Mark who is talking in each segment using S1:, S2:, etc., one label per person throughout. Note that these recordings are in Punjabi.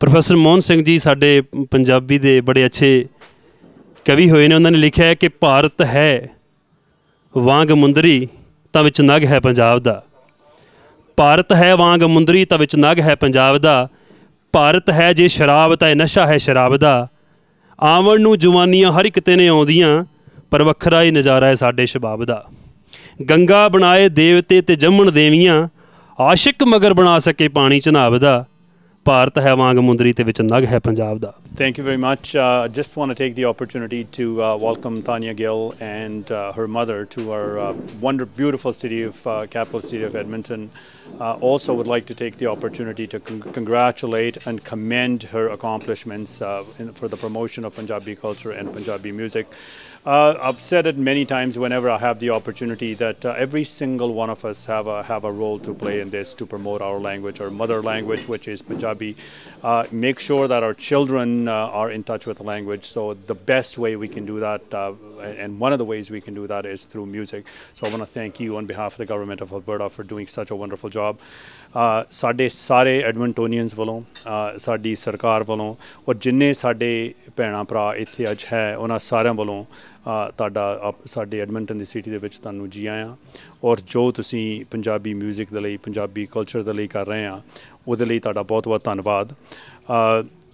S1: ਪ੍ਰੋਫੈਸਰ ਮੋਹਨ ਸਿੰਘ ਜੀ ਸਾਡੇ ਪੰਜਾਬੀ ਦੇ ਬੜੇ ਅੱਛੇ ਕਵੀ ਹੋਏ ਨੇ ਉਹਨਾਂ ਨੇ ਲਿਖਿਆ ਹੈ ਕਿ ਭਾਰਤ ਹੈ ਵਾਂਗ ਮੁੰਦਰੀ ਤਾਂ ਵਿੱਚ ਨਗ ਹੈ ਪੰਜਾਬ ਦਾ ਭਾਰਤ ਹੈ ਵਾਂਗ ਮੁੰਦਰੀ ਤਾਂ ਵਿੱਚ ਨਗ ਹੈ ਪੰਜਾਬ ਦਾ ਭਾਰਤ ਹੈ ਜੇ ਸ਼ਰਾਬ ਤਾਂ ਇਹ ਨਸ਼ਾ ਹੈ ਸ਼ਰਾਬ ਦਾ ਆਵਣ ਨੂੰ ਜਵਾਨੀਆਂ ਹਰ ਇੱਕ ਤੇ ਨੇ ਆਉਂਦੀਆਂ ਪਰ ਵੱਖਰਾ ਹੀ ਨਜ਼ਾਰਾ ਹੈ ਸਾਡੇ ਸ਼ਬਾਬ ਦਾ ਗੰਗਾ ਬਣਾਏ ਦੇਵਤੇ ਤੇ ਜੰਮਣ ਦੇਵੀਆਂ ਆਸ਼ਿਕ ਮਗਰ ਬਣਾ ਸਕੇ ਪਾਣੀ ਚਨਾਬ ਦਾ ਭਾਰਤ ਹੈ ਵਾਂਗ ਮੁੰਦਰੀ ਤੇ ਵਿੱਚ ਨਗ ਹੈ ਪੰਜਾਬ ਦਾ
S2: thank you very much just want to take the opportunity to welcome Tania Gill and her mother to our wonder beautiful city of capital city of Edmonton also would like to take the opportunity to congratulate and commend her accomplishments for the promotion of Punjabi culture and Punjabi Uh, I've said it many times whenever I have the opportunity that uh, every single one of us have a, have a role to play in this to promote our language, our mother language, which is Punjabi. Punjabi, uh, make sure that our children uh, are in touch with the language. So the best way we can do that, uh, and one of the ways we can do that is through music. So I want to thank you on behalf of the government of Alberta for doing such a wonderful job. ਸਾਡੇ ਸਾਰੇ Edmontonians ਵੱਲੋਂ ਸਾਡੀ ਸਰਕਾਰ ਵੱਲੋਂ ਔਰ ਜਿੰਨੇ ਸਾਡੇ ਭੈਣਾ ਭਰਾ ਇੱਥੇ ਅੱਜ ਹੈ ਉਹਨਾਂ ਸਾਰਿਆਂ ਵੱਲੋਂ ਤੁਹਾਡਾ ਸਾਡੇ ਐਡਮਿੰਟਨ ਦੀ ਸਿਟੀ ਦੇ ਵਿੱਚ ਤੁਹਾਨੂੰ ਜੀ ਆਇਆਂ ਔਰ ਜੋ ਤੁਸੀਂ ਪੰਜਾਬੀ 뮤직 ਦੇ ਲਈ ਪੰਜਾਬੀ ਕਲਚਰ ਦੇ ਲਈ ਕਰ ਰਹੇ ਆ ਉਹਦੇ ਲਈ ਤੁਹਾਡਾ ਬਹੁਤ ਬਹੁਤ ਧੰਨਵਾਦ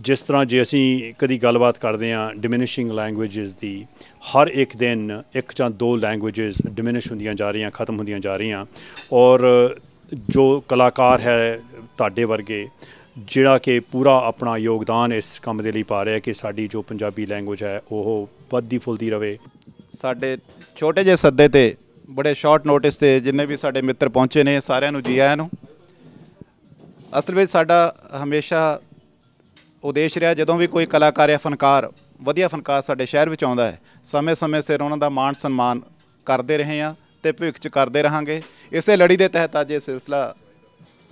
S2: ਜਿਸ ਤਰ੍ਹਾਂ ਜੇ ਅਸੀਂ ਕਦੀ ਗੱਲਬਾਤ ਕਰਦੇ ਹਾਂ ਡਿਮਿਨਿਸ਼ਿੰਗ ਲੈਂਗੁਏਜਸ ਦੀ ਹਰ ਇੱਕ ਦਿਨ ਇੱਕ ਜਾਂ ਦੋ ਲੈਂਗੁਏਜਸ ਡਿਮਿਨਿਸ਼ ਹੁੰਦੀਆਂ ਜਾ ਰਹੀਆਂ ਖਤਮ ਹੁੰਦੀਆਂ ਜਾ ਰਹੀਆਂ ਔਰ ਜੋ ਕਲਾਕਾਰ ਹੈ ਤੁਹਾਡੇ ਵਰਗੇ ਜਿਹੜਾ ਕਿ ਪੂਰਾ ਆਪਣਾ ਯੋਗਦਾਨ ਇਸ ਕੰਮ ਦੇ ਲਈ ਪਾ ਰਿਹਾ ਕਿ ਸਾਡੀ ਜੋ ਪੰਜਾਬੀ ਲੈਂਗੁਏਜ ਹੈ ਉਹ ਵੱਧਦੀ ਫੁੱਲਦੀ ਰਵੇ ਸਾਡੇ ਛੋਟੇ ਜਿਹੇ ਸੱਦੇ ਤੇ ਬੜੇ ਸ਼ਾਰਟ ਨੋਟਿਸ ਤੇ ਜਿੰਨੇ ਵੀ ਸਾਡੇ ਮਿੱਤਰ
S1: ਪਹੁੰਚੇ ਨੇ ਸਾਰਿਆਂ ਨੂੰ ਜੀ ਆਇਆਂ ਨੂੰ ਅਸਲ ਵਿੱਚ ਸਾਡਾ ਹਮੇਸ਼ਾ ਉਦੇਸ਼ ਰਿਹਾ ਜਦੋਂ ਵੀ ਕੋਈ ਕਲਾਕਾਰ ਜਾਂ ਫਨਕਾਰ ਵਧੀਆ ਫਨਕਾਰ ਸਾਡੇ ਸ਼ਹਿਰ ਵਿੱਚ ਆਉਂਦਾ ਹੈ ਸਮੇਂ-ਸਮੇਂ ਸਿਰ ਉਹਨਾਂ ਦਾ ਮਾਣ ਸਨਮਾਨ ਕਰਦੇ ਰਹੇ ਹਾਂ ਤੇ ਭਵਿੱਖ 'ਚ ਕਰਦੇ ਰਹਾਂਗੇ ਇਸੇ ਲੜੀ ਦੇ ਤਹਿਤ ਅੱਜ ਇਹ ਸਿਲਸਿਲਾ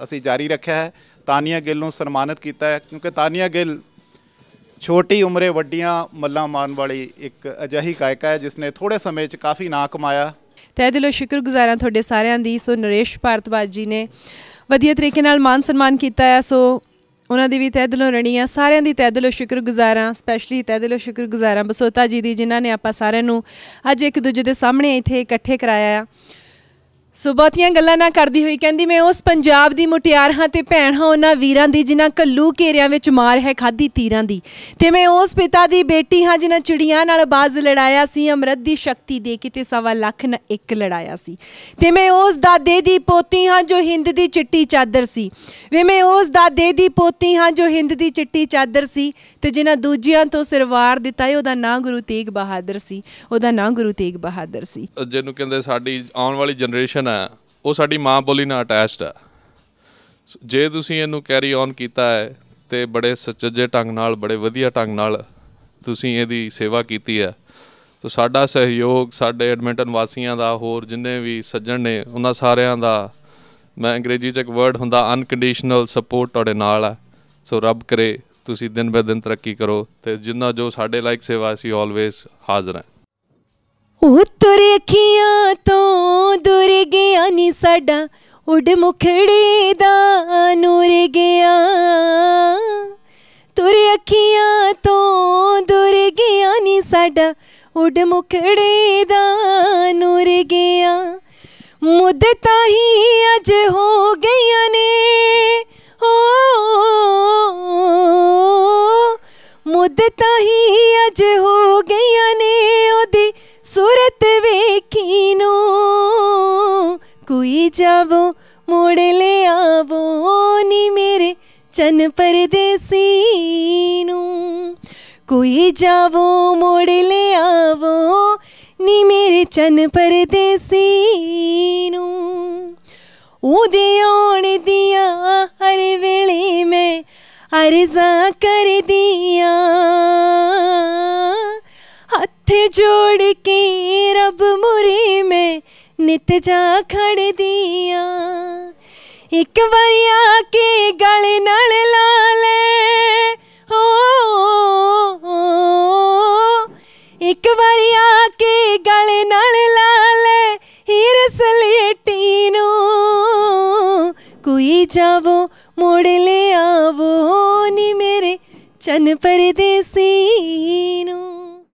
S1: ਅਸੀਂ ਜਾਰੀ ਰੱਖਿਆ ਹੈ ਤਾਨੀਆ ਗਿੱਲ ਨੂੰ ਸਨਮਾਨਿਤ ਕੀਤਾ ਹੈ ਕਿਉਂਕਿ ਤਾਨੀਆ ਗਿੱਲ ਛੋਟੀ ਉਮਰੇ ਵੱਡੀਆਂ ਮੱਲਾਂ ਮਾਰਨ ਵਾਲੀ ਇੱਕ ਅਜਿਹੀ
S3: ਗਾਇਕਾ ਹੈ ਜਿਸ ਨੇ ਥੋੜੇ ਸਮੇਂ 'ਚ ਕਾਫੀ ਨਾਂ ਕਮਾਇਆ ਤੇ ਦਿਲੋਂ ਸ਼ੁਕਰਗੁਜ਼ਾਰਾਂ ਤੁਹਾਡੇ ਸਾਰਿਆਂ ਦੀ ਸੋ ਨਰੇਸ਼ ਭਾਰਤਵਾਜ ਜੀ ਨੇ ਵਧੀਆ ਤਰੀਕੇ ਨਾਲ ਮਾਨ ਸਨਮਾਨ ਕੀਤਾ ਆ ਸੋ ਉਹਨਾਂ ਦੀ ਵੀ ਤਹਿ ਦਿਲੋਂ ਰਣੀ ਆ ਸਾਰਿਆਂ ਦੀ ਤਹਿ ਦਿਲੋਂ ਸ਼ੁਕਰਗੁਜ਼ਾਰਾਂ ਸਪੈਸ਼ਲੀ ਤਹਿ ਦਿਲੋਂ ਸ਼ੁਕਰਗੁਜ਼ਾਰਾਂ ਬਸੋਤਾ ਜੀ ਦੀ ਜਿਨ੍ਹਾਂ ਨੇ ਆਪਾਂ ਸਾਰਿਆਂ ਨੂੰ ਅੱਜ ਇੱਕ ਦੂਜੇ ਦੇ ਸਾਹਮਣੇ ਇੱਥੇ ਇਕੱਠੇ ਕਰਾਇਆ ਆ ਸੋ ਬਹੁਤੀਆਂ ਗੱਲਾਂ ਨਾ ਕਰਦੀ ਹੋਈ ਕਹਿੰਦੀ ਮੈਂ ਉਸ ਪੰਜਾਬ ਦੀ ਮੁਟਿਆਰ ਹਾਂ ਤੇ ਭੈਣ ਹਾਂ ਉਹਨਾਂ ਵੀਰਾਂ ਦੀ ਜਿਨ੍ਹਾਂ ਕੱਲੂ ਘੇਰਿਆਂ ਵਿੱਚ ਮਾਰ ਹੈ ਖਾਦੀ ਤੀਰਾਂ ਦੀ ਤੇ ਮੈਂ ਉਸ ਪਿਤਾ ਦੀ ਬੇਟੀ ਹਾਂ ਜਿਨ੍ਹਾਂ ਚਿੜੀਆਂ ਨਾਲ ਬਾਜ਼ ਲੜਾਇਆ ਸੀ ਅਮਰਤ ਦੀ ਸ਼ਕਤੀ ਦੇ ਕੇ ਤੇ ਸਵਾ ਲੱਖ ਨਾ ਇੱਕ ਲੜਾਇਆ ਸੀ ਤੇ ਮੈਂ ਉਸ ਦਾਦੇ ਦੀ ਪੋਤੀ ਹਾਂ ਜੋ ਹਿੰਦ ਦੀ ਚਿੱਟੀ ਚਾਦਰ ਸੀ ਵੇ ਮੈਂ ਉਸ ਦਾਦੇ ਦੀ ਪੋਤੀ ਹਾਂ ਜੋ ਹਿੰਦ ਦੀ ਚਿੱਟੀ ਚਾਦਰ ਸੀ ਤੇ ਜਿਨ੍ਹਾਂ ਦੂਜਿਆਂ ਤੋਂ ਸਰਵਾਰ ਦਿੱਤਾ ਹੈ ਉਹਦਾ ਨਾਂ ਗੁਰੂ ਤੇਗ ਬਹਾਦਰ ਸੀ ਉਹਦਾ ਨਾਂ ਗੁਰੂ ਤੇਗ ਬਹਾਦਰ ਸੀ
S4: ਜਿਹਨੂੰ ਕਹਿੰਦੇ ਸਾਡੀ ਆਉਣ ਵਾਲੀ ਜਨਰੇਸ਼ਨ ਕਨੈਕਸ਼ਨ ਆ ਉਹ ਸਾਡੀ ਮਾਂ ਬੋਲੀ ਨਾਲ ਅਟੈਚਡ ਆ ਜੇ ਤੁਸੀਂ ਇਹਨੂੰ ਕੈਰੀ ਔਨ ਕੀਤਾ ਹੈ ਤੇ ਬੜੇ ਸੱਚੇ ਢੰਗ ਨਾਲ ਬੜੇ ਵਧੀਆ ਢੰਗ ਨਾਲ ਤੁਸੀਂ ਇਹਦੀ ਸੇਵਾ ਕੀਤੀ ਹੈ ਤੋ ਸਾਡਾ ਸਹਿਯੋਗ ਸਾਡੇ ਐਡਮਿੰਟਨ ਵਾਸੀਆਂ ਦਾ ਹੋਰ ਜਿੰਨੇ ਵੀ ਸੱਜਣ ਨੇ ਉਹਨਾਂ ਸਾਰਿਆਂ ਦਾ ਮੈਂ ਅੰਗਰੇਜ਼ੀ 'ਚ ਇੱਕ ਵਰਡ ਹੁੰਦਾ ਅਨਕੰਡੀਸ਼ਨਲ ਸਪੋਰਟ ਤੁਹਾਡੇ ਨਾਲ ਹੈ ਸੋ ਰੱਬ ਕਰੇ ਤੁਸੀਂ ਦਿਨ ਬੇ ਦਿਨ ਤਰੱਕੀ ਕਰੋ ਤੇ ਜਿੰਨਾ ਜੋ ਸਾਡੇ ਲਾਇਕ ਸੇਵਾ ਸੀ ਆਲਵੇਸ ਹਾਜ਼ਰ ਹੈ
S5: ਉਹ ਅੱਖੀਆਂ ਤੋਂ ਦੂਰ ਗਿਆ ਨਹੀਂ ਸਾਡਾ ਉਡ ਮੁਖੜੇ ਦਾ ਨੂਰ ਗਿਆ ਤੁਰ ਅੱਖੀਆਂ ਤੋਂ ਦੁਰ ਗਿਆ ਨਹੀਂ ਸਾਡਾ ਉਡ ਮੁਖੜੇ ਦਾ ਨੂਰ ਗਿਆ ਮੁੱਦ ਹੀ ਅਜ ਹੋ ਗਈਆਂ ਨੇ ਮੁੱਦ ਮੁੱਦਤਾਂ ਹੀ ਅਜ ਹੋ ਗਈਆਂ ਨੇ ਜਾਵੋ ਮੋੜ ਲੈ ਆਵੋ ਨੀ ਮੇਰੇ ਚਨ ਪਰਦੇਸੀ ਨੂੰ ਕੋਈ ਜਾਵੋ ਮੋੜ ਲੈ ਆਵੋ ਨੀ ਮੇਰੇ ਚਨ ਪਰਦੇਸੀ ਨੂੰ ਉਦਿਓਣ ਆਉਣ ਦੀਆਂ ਹਰ ਵੇਲੇ ਮੈਂ ਅਰਜ਼ਾ ਕਰਦੀਆਂ ਹੱਥ ਜੋੜ ਕੇ ਰੱਬ ਮੁਰੇ ਮੈਂ ਨਿਤ ਜਾ ਖੜਦੀਆਂ ਇੱਕ ਵਾਰੀ ਆ ਕੇ ਗਲ ਨਾਲ ਲਾ ਲੈ ਹੋ ਇੱਕ ਵਾਰੀ ਆ ਕੇ ਗਲ ਨਾਲ ਲਾ ਲੈ ਹੀਰ ਸਲੇਟੀ ਨੂੰ ਕੋਈ ਜਾਵੋ ਮੋੜ ਲੈ ਆਵੋ ਨੀ ਮੇਰੇ ਚਨ ਪਰਦੇਸੀ ਨੂੰ